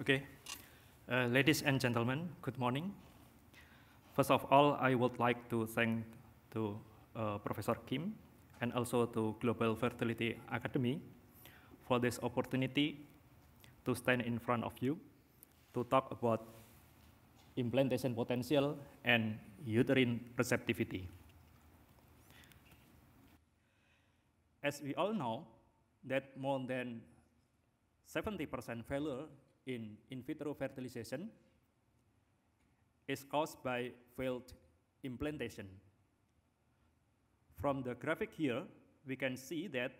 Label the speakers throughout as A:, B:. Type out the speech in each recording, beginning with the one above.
A: Okay. Uh, ladies and gentlemen, good morning. First of all, I would like to thank to uh, Professor Kim and also to Global Fertility Academy for this opportunity to stand in front of you to talk about implantation potential and uterine receptivity. As we all know, that more than 70% failure in in vitro fertilization is caused by failed implantation. From the graphic here, we can see that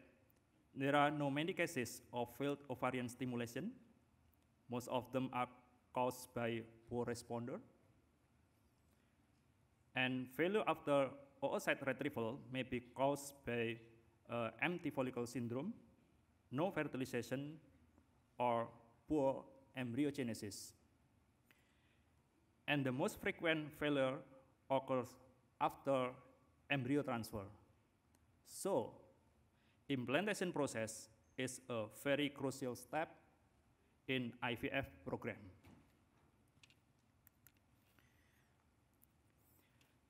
A: there are no many cases of failed ovarian stimulation. Most of them are caused by poor responder. And failure after oocyte retrieval may be caused by uh, empty follicle syndrome, no fertilization, or poor embryogenesis. And the most frequent failure occurs after embryo transfer. So, implantation process is a very crucial step in IVF program.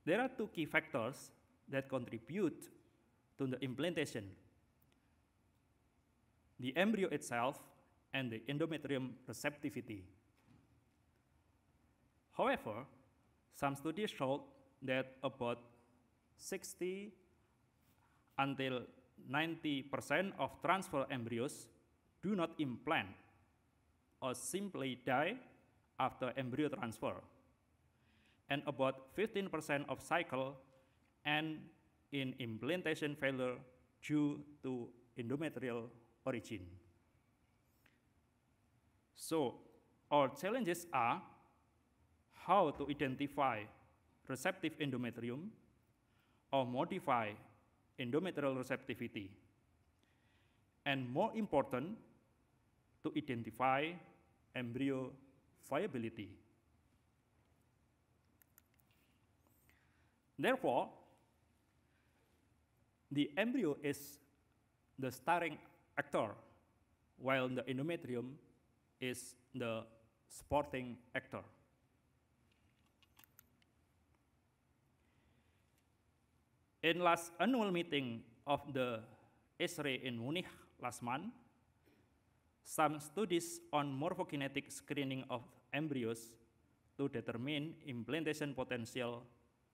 A: There are two key factors that contribute to the implantation. The embryo itself and the endometrium receptivity. However, some studies showed that about 60 until 90% of transfer embryos do not implant or simply die after embryo transfer. And about 15% of cycle end in implantation failure due to endometrial origin. So our challenges are how to identify receptive endometrium or modify endometrial receptivity. And more important, to identify embryo viability. Therefore, the embryo is the starring actor, while the endometrium is the supporting actor. In last annual meeting of the ESRE in Munich last month, some studies on morphokinetic screening of embryos to determine implantation potential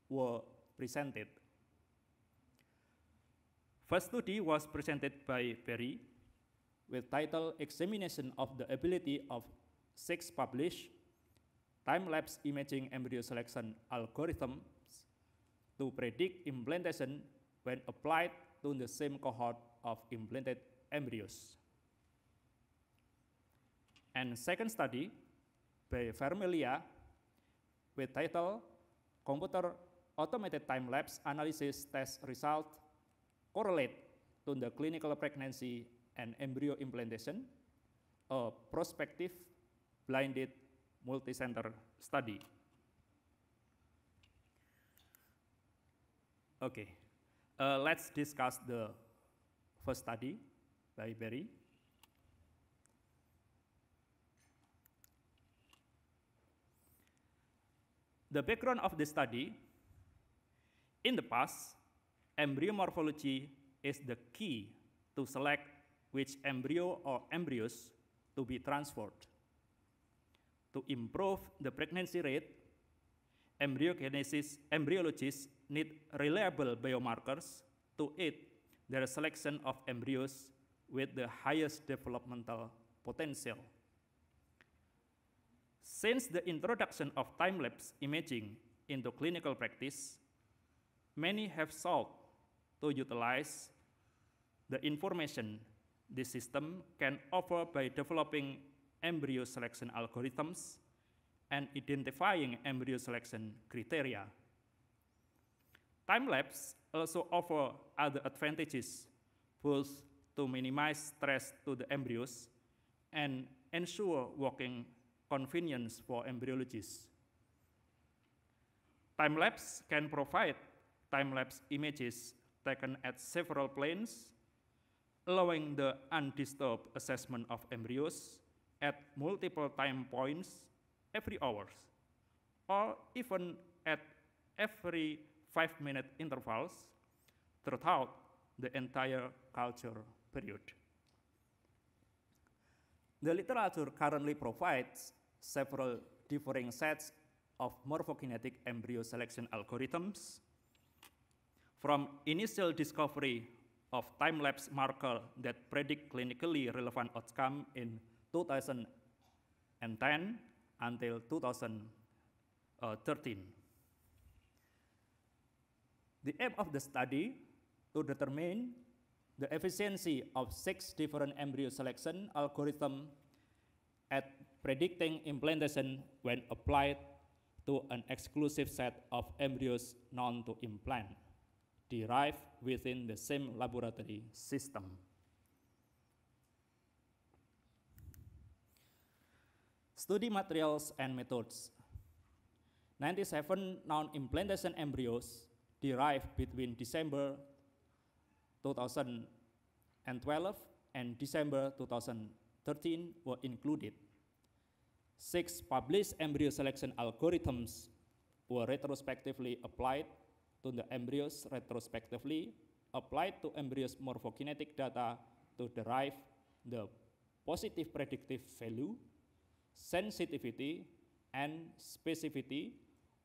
A: were presented. First study was presented by Ferry. with title Examination of the Ability of Six Published Time-Lapse Imaging Embryo Selection Algorithms to Predict Implantation when applied to the same cohort of implanted embryos. And second study by Vermelia with title Computer Automated Time-Lapse Analysis Test Result Correlate to the Clinical Pregnancy and embryo implantation, a prospective blinded multicenter study. Okay, uh, let's discuss the first study by Berry. The background of the study, in the past, embryo morphology is the key to select which embryo or embryos to be transferred. To improve the pregnancy rate, embryogenesis, embryologists need reliable biomarkers to aid their selection of embryos with the highest developmental potential. Since the introduction of time-lapse imaging into clinical practice, many have sought to utilize the information this system can offer by developing embryo selection algorithms and identifying embryo selection criteria. Time-lapse also offer other advantages, both to minimize stress to the embryos and ensure working convenience for embryologists. Time-lapse can provide time-lapse images taken at several planes allowing the undisturbed assessment of embryos at multiple time points every hour, or even at every five-minute intervals throughout the entire culture period. The literature currently provides several differing sets of morphokinetic embryo selection algorithms, from initial discovery of time-lapse marker that predict clinically relevant outcome in 2010 until 2013. The aim of the study to determine the efficiency of six different embryo selection algorithms at predicting implantation when applied to an exclusive set of embryos known to implant derived within the same laboratory system. Study materials and methods. 97 non-implantation embryos derived between December 2012 and December 2013 were included. Six published embryo selection algorithms were retrospectively applied to the embryos retrospectively applied to embryos morphokinetic data to derive the positive predictive value, sensitivity, and specificity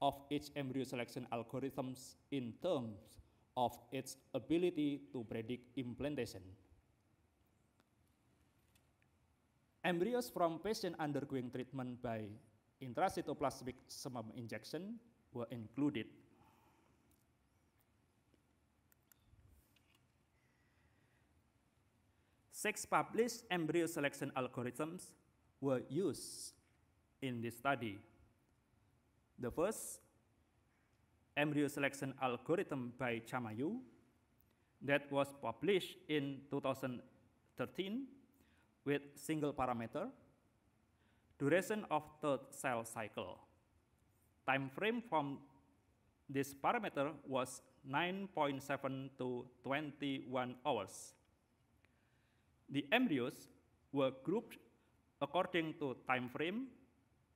A: of each embryo selection algorithms in terms of its ability to predict implantation. Embryos from patients undergoing treatment by intracytoplasmic serum injection were included. Six published embryo selection algorithms were used in this study. The first embryo selection algorithm by Chamayu that was published in 2013 with single parameter, duration of third cell cycle. Time frame from this parameter was 9.7 to 21 hours the embryos were grouped according to time frame,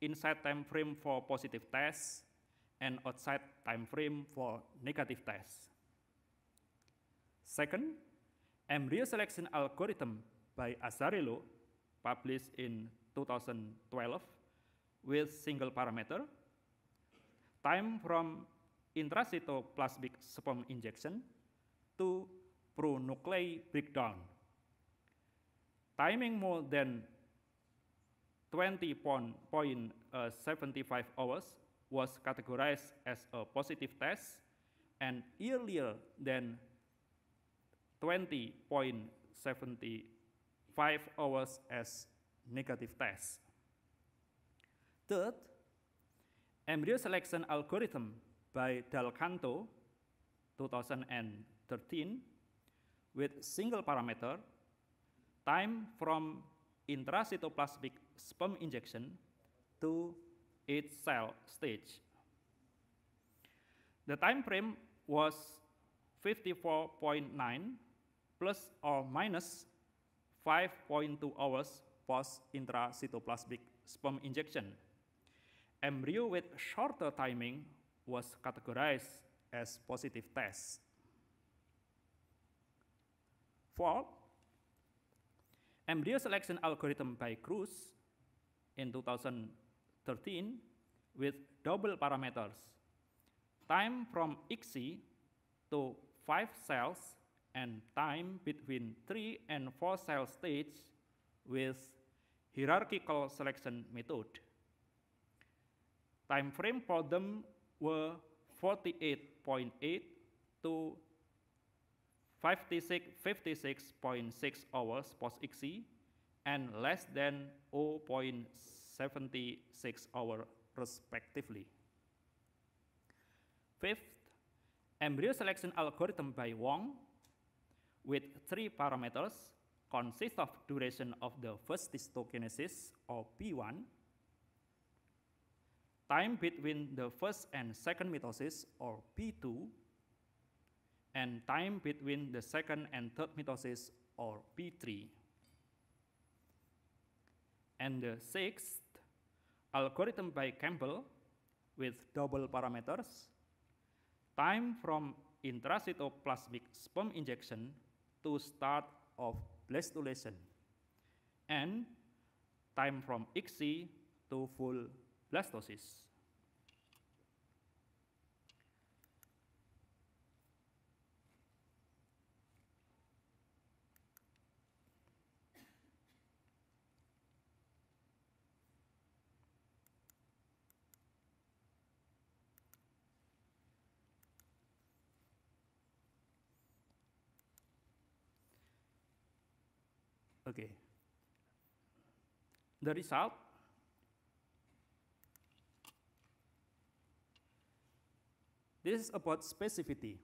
A: inside time frame for positive tests, and outside time frame for negative tests. Second, embryo selection algorithm by Azzarello, published in 2012, with single parameter, time from intracytoplasmic sperm injection to pronuclei breakdown timing more than 20.75 uh, hours was categorized as a positive test and earlier than 20.75 hours as negative test. Third, embryo selection algorithm by Del Canto 2013 with single parameter time from intracytoplasmic sperm injection to its cell stage. The time frame was 54.9 plus or minus 5.2 hours post intracytoplasmic sperm injection. Embryo with shorter timing was categorized as positive test. Fourth, embryo selection algorithm by Cruz in 2013 with double parameters, time from ICSI to five cells and time between three and four cell stage with hierarchical selection method. Time frame for them were 48.8 to 56, 56.6 hours post ICSI and less than 0.76 hour respectively. Fifth, embryo selection algorithm by Wong with three parameters consists of duration of the first histokinesis or P1, time between the first and second mitosis or P2, and time between the second and third mitosis, or P3. And the sixth, algorithm by Campbell with double parameters, time from intracytoplasmic sperm injection to start of blastulation, and time from ICSI to full blastocyst. Okay. The result This is about specificity.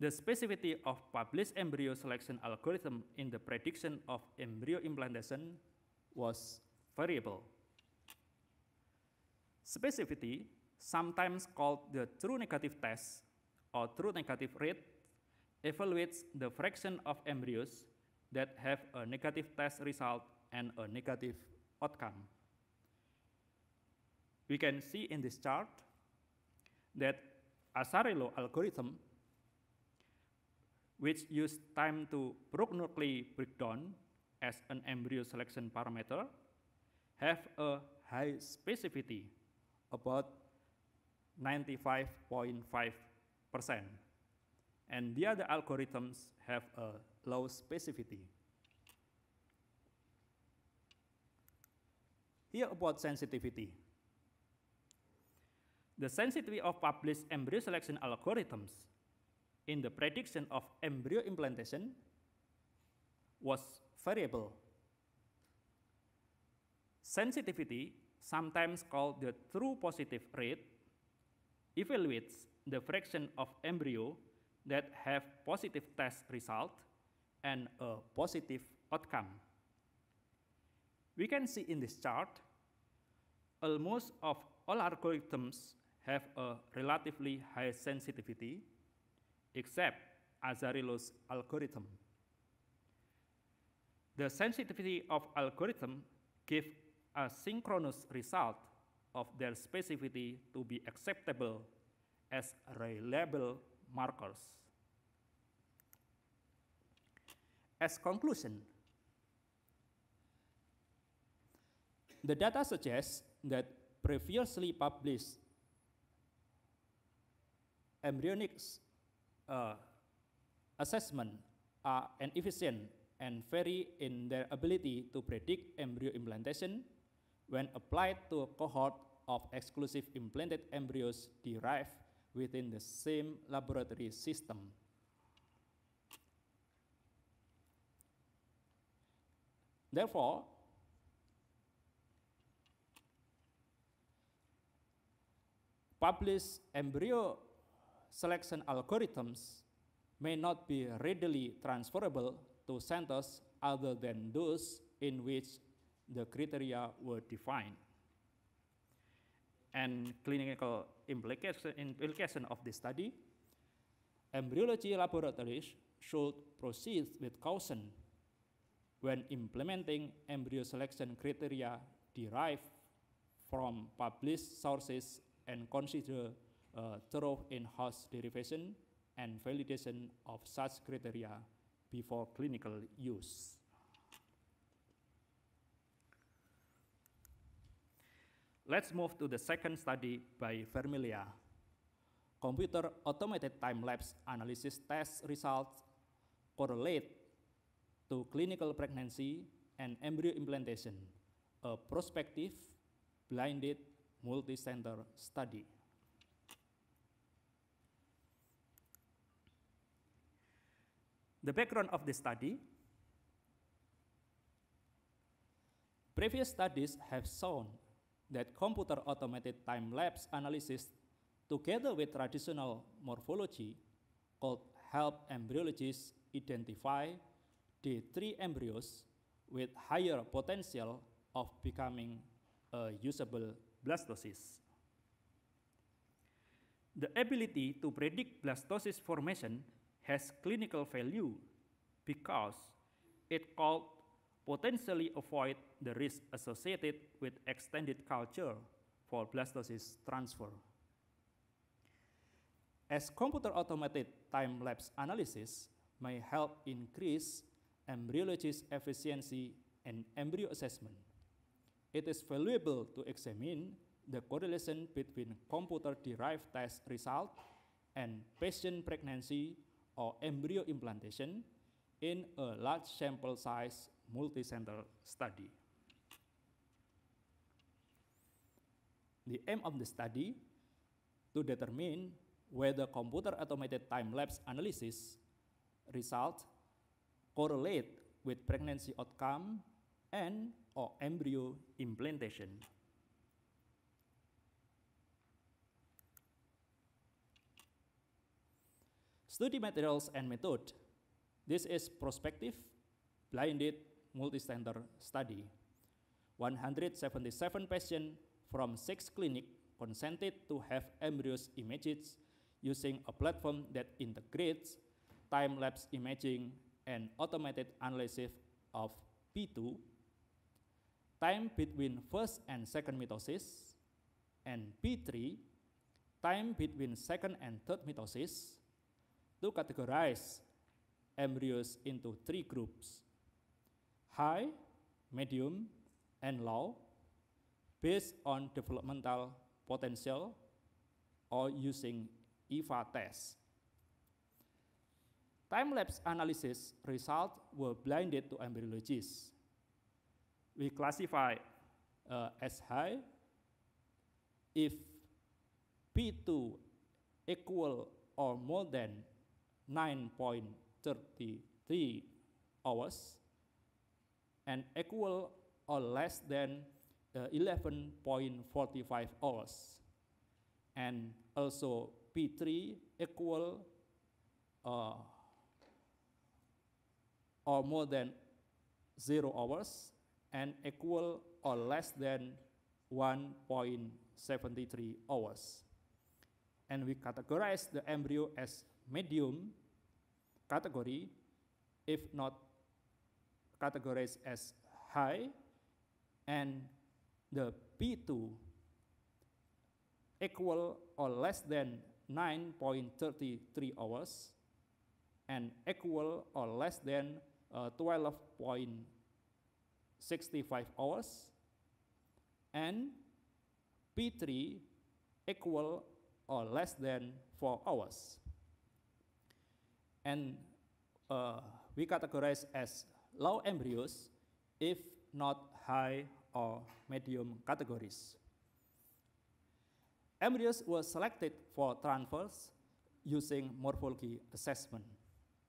A: The specificity of published embryo selection algorithm in the prediction of embryo implantation was variable. Specificity, sometimes called the true negative test or true negative rate, evaluates the fraction of embryos that have a negative test result and a negative outcome. We can see in this chart that Asarelo algorithm, which use time to prognostically down as an embryo selection parameter, have a high specificity, about 95.5%. And the other algorithms have a low specificity. Here about sensitivity. The sensitivity of published embryo selection algorithms in the prediction of embryo implantation was variable. Sensitivity, sometimes called the true positive rate, evaluates the fraction of embryo that have positive test result and a positive outcome. We can see in this chart, almost of all algorithms have a relatively high sensitivity, except Azarillo's algorithm. The sensitivity of algorithm give a synchronous result of their specificity to be acceptable as reliable markers. As conclusion, the data suggests that previously published embryonic uh, assessment are inefficient and vary in their ability to predict embryo implantation when applied to a cohort of exclusive implanted embryos derived within the same laboratory system. Therefore, published embryo selection algorithms may not be readily transferable to centers other than those in which the criteria were defined. And clinical implication, of this study, embryology laboratories should proceed with caution when implementing embryo selection criteria derived from published sources and consider uh, thorough in-house derivation and validation of such criteria before clinical use. Let's move to the second study by Vermilia. Computer automated time-lapse analysis test results correlate to clinical pregnancy and embryo implantation, a prospective, blinded, multi-center study. The background of the study Previous studies have shown that computer automated time lapse analysis, together with traditional morphology, could help embryologists identify the three embryos with higher potential of becoming a usable blastocyst. The ability to predict blastocyst formation has clinical value because it could potentially avoid the risk associated with extended culture for blastocyst transfer. As computer automated time-lapse analysis may help increase embryologist efficiency and embryo assessment. It is valuable to examine the correlation between computer-derived test result and patient pregnancy or embryo implantation in a large sample size multicenter study. The aim of the study to determine whether computer automated time-lapse analysis result correlate with pregnancy outcome and or embryo implantation. Study materials and method. This is prospective, blinded, multicenter study. 177 patients from six clinics consented to have embryos imaged using a platform that integrates time-lapse imaging and automated analysis of P2, time between first and second mitosis, and P3, time between second and third mitosis, to categorize embryos into three groups, high, medium, and low, based on developmental potential or using EVA test. Time-lapse analysis results were blinded to embryologists. We classify uh, as high if P2 equal or more than 9.33 hours and equal or less than uh, 11.45 hours and also P3 equal uh, or more than zero hours and equal or less than 1.73 hours. And we categorize the embryo as medium category, if not categorized as high, and the P2 equal or less than 9.33 hours and equal or less than uh, 12.65 hours and P3 equal or less than 4 hours. And uh, we categorize as low embryos if not high or medium categories. Embryos were selected for transfers using morphology assessment.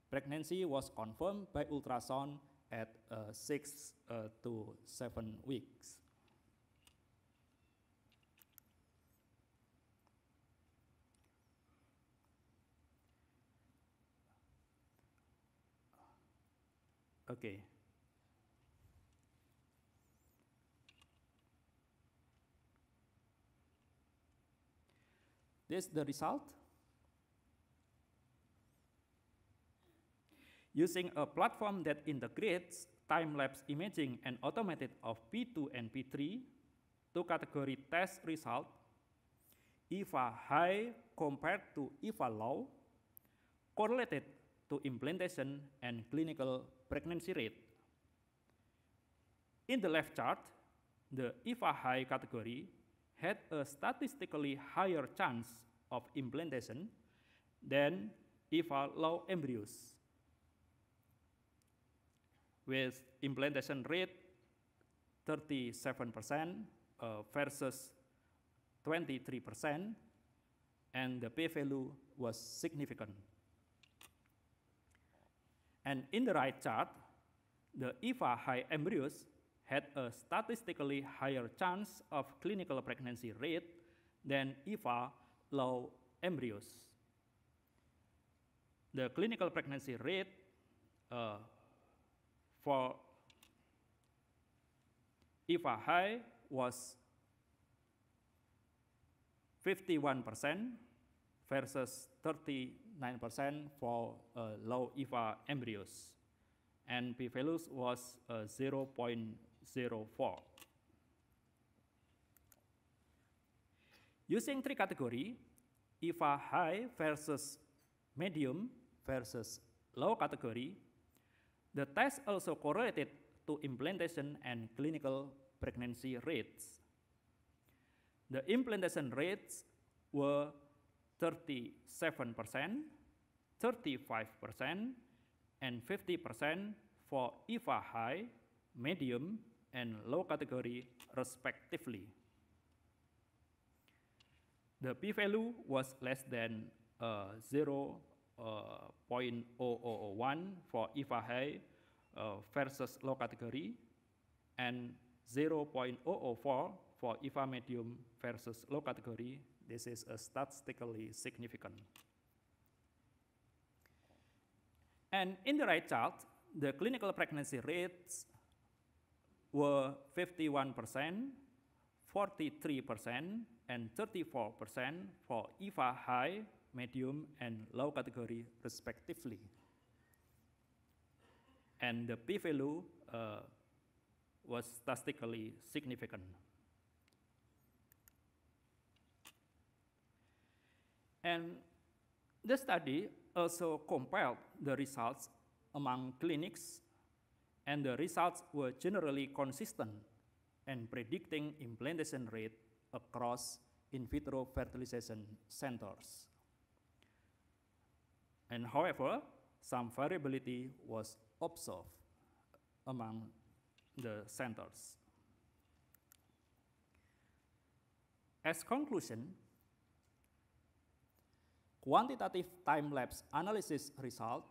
A: Pregnancy was confirmed by ultrasound at uh, 6 uh, to 7 weeks. Okay. This is the result using a platform that integrates time-lapse imaging and automated of P2 and P3 to category test result, IFA high compared to IFA low, correlated to implantation and clinical pregnancy rate. In the left chart, the IFA high category had a statistically higher chance of implantation than IFA low embryos with implantation rate 37% uh, versus 23%, and the p-value was significant. And in the right chart, the IFA high embryos had a statistically higher chance of clinical pregnancy rate than IFA low embryos. The clinical pregnancy rate uh, for high was 51% versus 39% for low IFA embryos. And p-value was uh, 0.04. Using three categories, IFA high versus medium versus low category, the test also correlated to implantation and clinical pregnancy rates. The implantation rates were 37%, 35%, and 50% for IFA high, medium, and low category respectively. The p-value was less than uh, 0 uh, 0.001 for IFA high uh, versus low category and 0.004 for IFA medium versus low category. This is a statistically significant. And in the right chart, the clinical pregnancy rates were 51%, 43%, and 34% for IFA high medium, and low category respectively. And the p-value uh, was statistically significant. And the study also compiled the results among clinics, and the results were generally consistent and predicting implantation rate across in vitro fertilization centers. And however, some variability was observed among the centers. As conclusion, quantitative time-lapse analysis result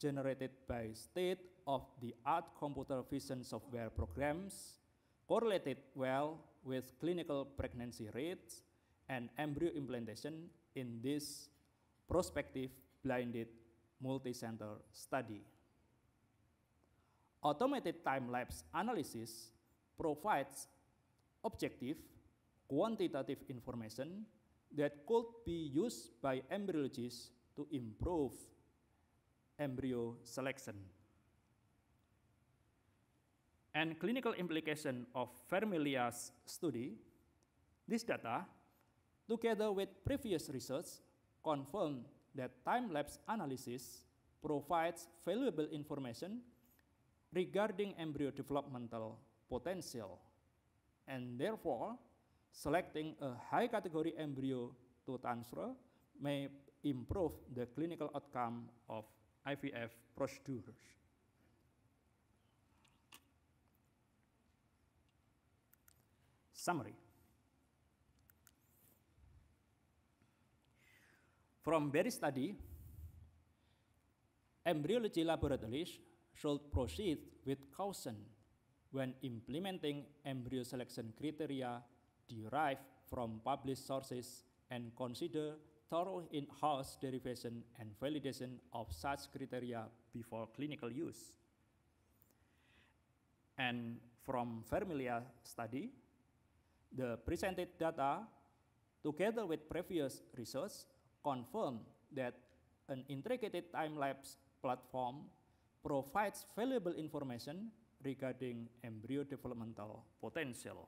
A: generated by state-of-the-art computer vision software programs correlated well with clinical pregnancy rates and embryo implantation in this prospective blinded multi-center study. Automated time-lapse analysis provides objective, quantitative information that could be used by embryologists to improve embryo selection. And clinical implication of Vermilia's study, this data, together with previous research, confirmed that time-lapse analysis provides valuable information regarding embryo developmental potential, and therefore, selecting a high category embryo to transfer may improve the clinical outcome of IVF procedures. Summary. From very study, embryology laboratories should proceed with caution when implementing embryo selection criteria derived from published sources and consider thorough in-house derivation and validation of such criteria before clinical use. And from Vermilia study, the presented data, together with previous research, Confirm that an integrated time-lapse platform provides valuable information regarding embryo developmental potential.